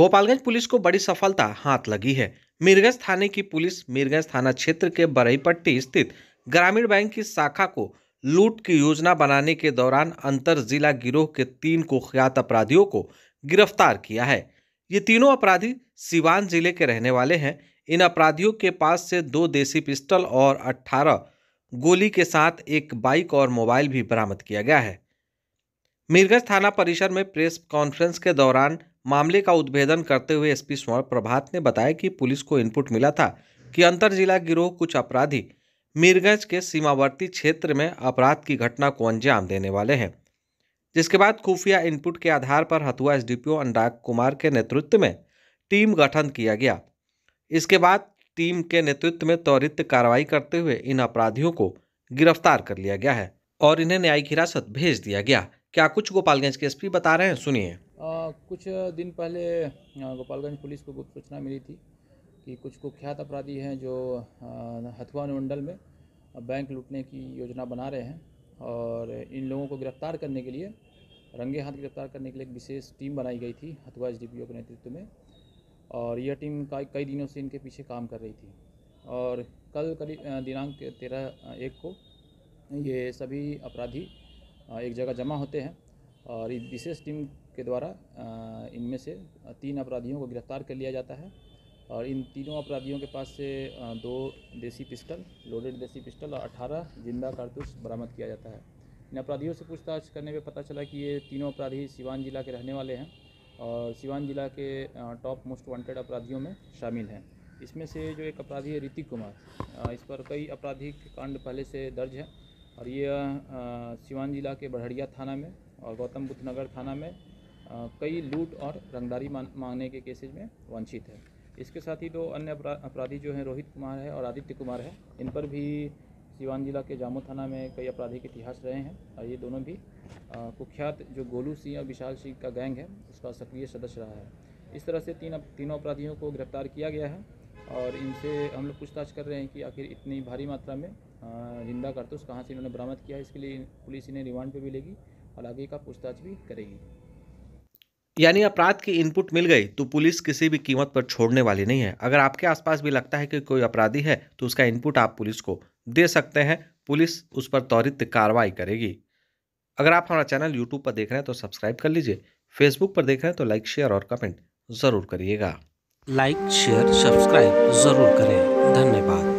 Gopalganj police को बड़ी सफलता हाथ लगी है मीरगंज थाने की पुलिस मीरगंज थाना क्षेत्र के बरईपट्टी स्थित ग्रामीण बैंक की शाखा को लूट की योजना बनाने के दौरान अंतर जिला गिरोह के तीन कुख्यात अपराधियों को गिरफ्तार किया है ये तीनों अपराधी सिवान जिले के रहने वाले हैं इन अपराधियों के पास से दो देसी पिस्टल और 18 गोली के साथ एक बाइक और मोबाइल भी बरामद किया गया है मीरगंज थाना परिसर में प्रेस कॉन्फ्रेंस के दौरान मामले का उद्भेदन करते हुए एसपी स्वर्ण प्रभात ने बताया कि पुलिस को इनपुट मिला था कि अंतर जिला गिरोह कुछ अपराधी मीरगंज के सीमावर्ती क्षेत्र में अपराध की घटना को अंजाम देने वाले हैं जिसके बाद खुफिया इनपुट के आधार पर हथुआ एसडीपीओ अनुराग कुमार के नेतृत्व में टीम गठन किया गया इसके बाद टीम के नेतृत्व में त्वरित कार्रवाई करते हुए इन अपराधियों को गिरफ्तार कर लिया गया है और इन्हें न्यायिक हिरासत भेज दिया गया क्या कुछ गोपालगंज के एसपी बता रहे हैं सुनिए कुछ दिन पहले गोपालगंज पुलिस को गुप्त सूचना मिली थी कि कुछ कुख्यात अपराधी हैं जो हथुआ अनुमंडल में बैंक लूटने की योजना बना रहे हैं और इन लोगों को गिरफ्तार करने के लिए रंगे हाथ गिरफ्तार करने के लिए एक विशेष टीम बनाई गई थी हथुआ एस के नेतृत्व में और यह टीम कई दिनों से इनके पीछे काम कर रही थी और कल करीब दिनांक तेरह एक को ये सभी अपराधी एक जगह जमा होते हैं और इस विशेष टीम के द्वारा इनमें से तीन अपराधियों को गिरफ्तार कर लिया जाता है और इन तीनों अपराधियों के पास से दो देसी पिस्टल लोडेड देसी पिस्टल और अठारह जिंदा कारतूस बरामद किया जाता है इन अपराधियों से पूछताछ करने में पता चला कि ये तीनों अपराधी सिवान जिला के रहने वाले हैं और सिवान जिला के टॉप मोस्ट वांटेड अपराधियों में शामिल हैं इसमें से जो एक अपराधी है ऋतिक कुमार इस पर कई आपराधिक कांड पहले से दर्ज हैं और ये सिवान जिला के बढ़िया थाना में और गौतम बुद्ध नगर थाना में कई लूट और रंगदारी मांगने के केसेज में वंचित है इसके साथ ही दो अन्य अपराधी जो हैं रोहित कुमार है और आदित्य कुमार है इन पर भी सिवान जिला के जामो थाना में कई अपराधी के इतिहास रहे हैं और ये दोनों भी कुख्यात जो गोलू सिंह और विशाल सिंह का गैंग है उसका सक्रिय सदस्य रहा है इस तरह से तीन तीनों अपराधियों को गिरफ्तार किया गया है और इनसे हम लोग पूछताछ कर रहे हैं कि आखिर इतनी भारी मात्रा में जिंदा कारतूस तो कहाँ से इन्होंने बरामद किया इसके लिए पुलिस इन्हें रिमांड पर भी लेगी और आगे का पूछताछ भी करेगी यानी अपराध की इनपुट मिल गई तो पुलिस किसी भी कीमत पर छोड़ने वाली नहीं है अगर आपके आसपास भी लगता है कि कोई अपराधी है तो उसका इनपुट आप पुलिस को दे सकते हैं पुलिस उस पर त्वरित कार्रवाई करेगी अगर आप हमारा चैनल यूट्यूब पर देख रहे हैं तो सब्सक्राइब कर लीजिए फेसबुक पर देख रहे हैं तो लाइक शेयर और कमेंट ज़रूर करिएगा लाइक शेयर सब्सक्राइब ज़रूर करें धन्यवाद